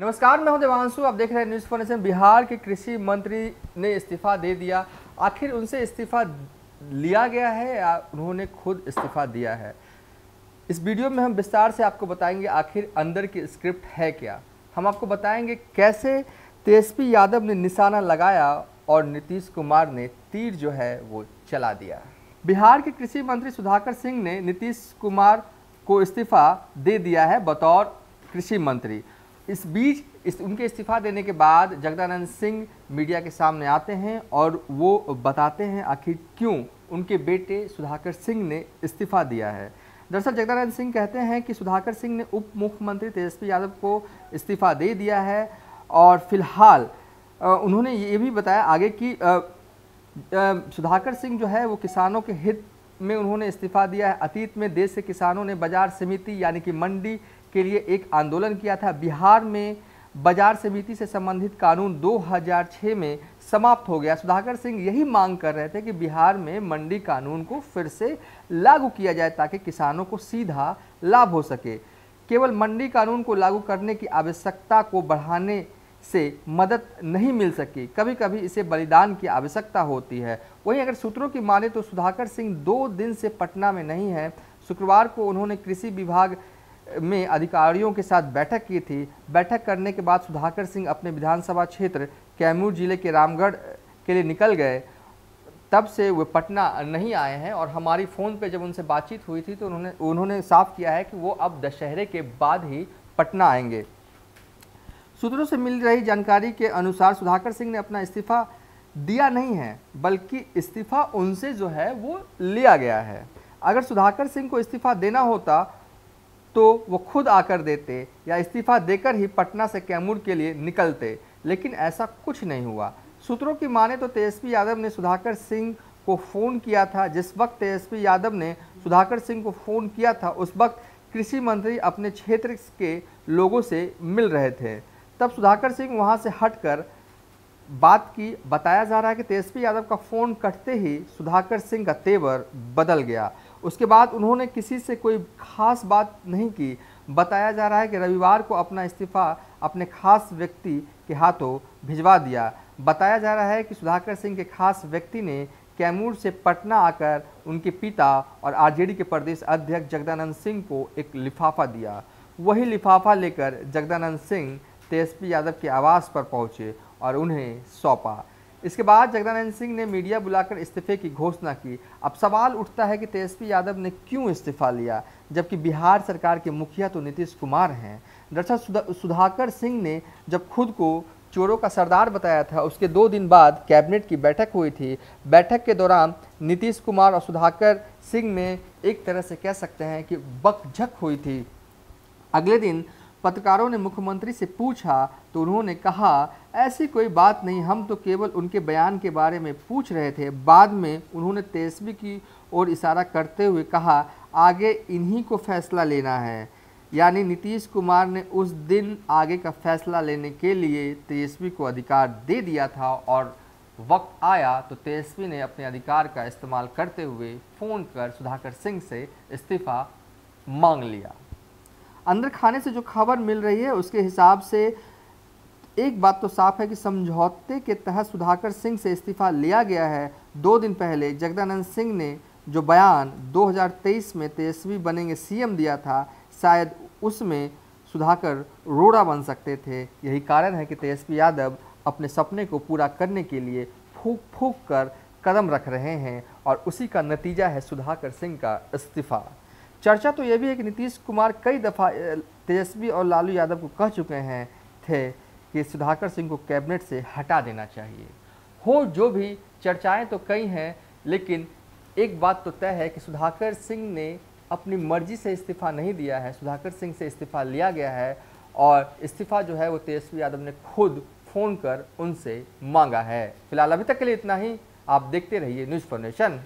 नमस्कार मैं हूं देवांशु आप देख रहे हैं न्यूज़ फॉर्मेशन बिहार के कृषि मंत्री ने इस्तीफा दे दिया आखिर उनसे इस्तीफा लिया गया है या उन्होंने खुद इस्तीफा दिया है इस वीडियो में हम विस्तार से आपको बताएंगे आखिर अंदर की स्क्रिप्ट है क्या हम आपको बताएंगे कैसे तेजस्वी यादव ने निशाना लगाया और नीतीश कुमार ने तीर जो है वो चला दिया बिहार के कृषि मंत्री सुधाकर सिंह ने नीतीश कुमार को इस्तीफा दे दिया है बतौर कृषि मंत्री इस बीच इस उनके इस्तीफ़ा देने के बाद जगदानंद सिंह मीडिया के सामने आते हैं और वो बताते हैं आखिर क्यों उनके बेटे सुधाकर सिंह ने इस्तीफ़ा दिया है दरअसल जगदानंद सिंह कहते हैं कि सुधाकर सिंह ने उप मुख्यमंत्री तेजस्वी यादव को इस्तीफ़ा दे दिया है और फिलहाल उन्होंने ये भी बताया आगे कि सुधाकर सिंह जो है वो किसानों के हित में उन्होंने इस्तीफ़ा दिया है अतीत में देश से किसानों ने बाजार समिति यानी कि मंडी के लिए एक आंदोलन किया था बिहार में बाजार समिति से संबंधित कानून 2006 में समाप्त हो गया सुधाकर सिंह यही मांग कर रहे थे कि बिहार में मंडी कानून को फिर से लागू किया जाए ताकि किसानों को सीधा लाभ हो सके केवल मंडी कानून को लागू करने की आवश्यकता को बढ़ाने से मदद नहीं मिल सकी कभी कभी इसे बलिदान की आवश्यकता होती है वहीं अगर सूत्रों की माने तो सुधाकर सिंह दो दिन से पटना में नहीं है शुक्रवार को उन्होंने कृषि विभाग में अधिकारियों के साथ बैठक की थी बैठक करने के बाद सुधाकर सिंह अपने विधानसभा क्षेत्र कैमूर जिले के रामगढ़ के लिए निकल गए तब से वे पटना नहीं आए हैं और हमारी फ़ोन पे जब उनसे बातचीत हुई थी तो उन्होंने उन्होंने साफ किया है कि वो अब दशहरे के बाद ही पटना आएंगे सूत्रों से मिल रही जानकारी के अनुसार सुधाकर सिंह ने अपना इस्तीफा दिया नहीं है बल्कि इस्तीफा उनसे जो है वो लिया गया है अगर सुधाकर सिंह को इस्तीफा देना होता तो वो खुद आकर देते या इस्तीफा देकर ही पटना से कैमूर के लिए निकलते लेकिन ऐसा कुछ नहीं हुआ सूत्रों की माने तो तेजस्वी यादव ने सुधाकर सिंह को फ़ोन किया था जिस वक्त तेजस्वी यादव ने सुधाकर सिंह को फ़ोन किया था उस वक्त कृषि मंत्री अपने क्षेत्र के लोगों से मिल रहे थे तब सुधाकर सिंह वहां से हटकर बात की बताया जा रहा है कि तेजस्वी यादव का फ़ोन कटते ही सुधाकर सिंह का तेवर बदल गया उसके बाद उन्होंने किसी से कोई खास बात नहीं की बताया जा रहा है कि रविवार को अपना इस्तीफा अपने खास व्यक्ति के हाथों भिजवा दिया बताया जा रहा है कि सुधाकर सिंह के खास व्यक्ति ने कैमूर से पटना आकर उनके पिता और आरजेडी के प्रदेश अध्यक्ष जगदानंद सिंह को एक लिफाफा दिया वही लिफाफा लेकर जगदानंद सिंह तेजस्वी यादव के आवास पर पहुंचे और उन्हें सौंपा इसके बाद जगदानंद सिंह ने मीडिया बुलाकर इस्तीफे की घोषणा की अब सवाल उठता है कि तेजस्वी यादव ने क्यों इस्तीफा लिया जबकि बिहार सरकार के मुखिया तो नीतीश कुमार हैं दरअसल सुधा, सुधाकर सिंह ने जब खुद को चोरों का सरदार बताया था उसके दो दिन बाद कैबिनेट की बैठक हुई थी बैठक के दौरान नीतीश कुमार और सुधाकर सिंह में एक तरह से कह सकते हैं कि बकझक हुई थी अगले दिन पत्रकारों ने मुख्यमंत्री से पूछा तो उन्होंने कहा ऐसी कोई बात नहीं हम तो केवल उनके बयान के बारे में पूछ रहे थे बाद में उन्होंने तेजस्वी की ओर इशारा करते हुए कहा आगे इन्हीं को फैसला लेना है यानी नीतीश कुमार ने उस दिन आगे का फैसला लेने के लिए तेजस्वी को अधिकार दे दिया था और वक्त आया तो तेजस्वी ने अपने अधिकार का इस्तेमाल करते हुए फ़ोन कर सुधाकर सिंह से इस्तीफ़ा मांग लिया अंदर खाने से जो खबर मिल रही है उसके हिसाब से एक बात तो साफ है कि समझौते के तहत सुधाकर सिंह से इस्तीफा लिया गया है दो दिन पहले जगदानंद सिंह ने जो बयान 2023 में तेजस्वी बनेंगे सीएम दिया था शायद उसमें सुधाकर रोड़ा बन सकते थे यही कारण है कि तेजस्वी यादव अपने सपने को पूरा करने के लिए फूक फूक कर कदम रख रहे हैं और उसी का नतीजा है सुधाकर सिंह का इस्तीफ़ा चर्चा तो यह भी है कि नीतीश कुमार कई दफ़ा तेजस्वी और लालू यादव को कह चुके हैं थे कि सुधाकर सिंह को कैबिनेट से हटा देना चाहिए हो जो भी चर्चाएं तो कई हैं लेकिन एक बात तो तय है कि सुधाकर सिंह ने अपनी मर्जी से इस्तीफ़ा नहीं दिया है सुधाकर सिंह से इस्तीफ़ा लिया गया है और इस्तीफ़ा जो है वो तेजस्वी यादव ने खुद फ़ोन कर उनसे मांगा है फिलहाल अभी तक के लिए इतना ही आप देखते रहिए न्यूज़ फाउंडेशन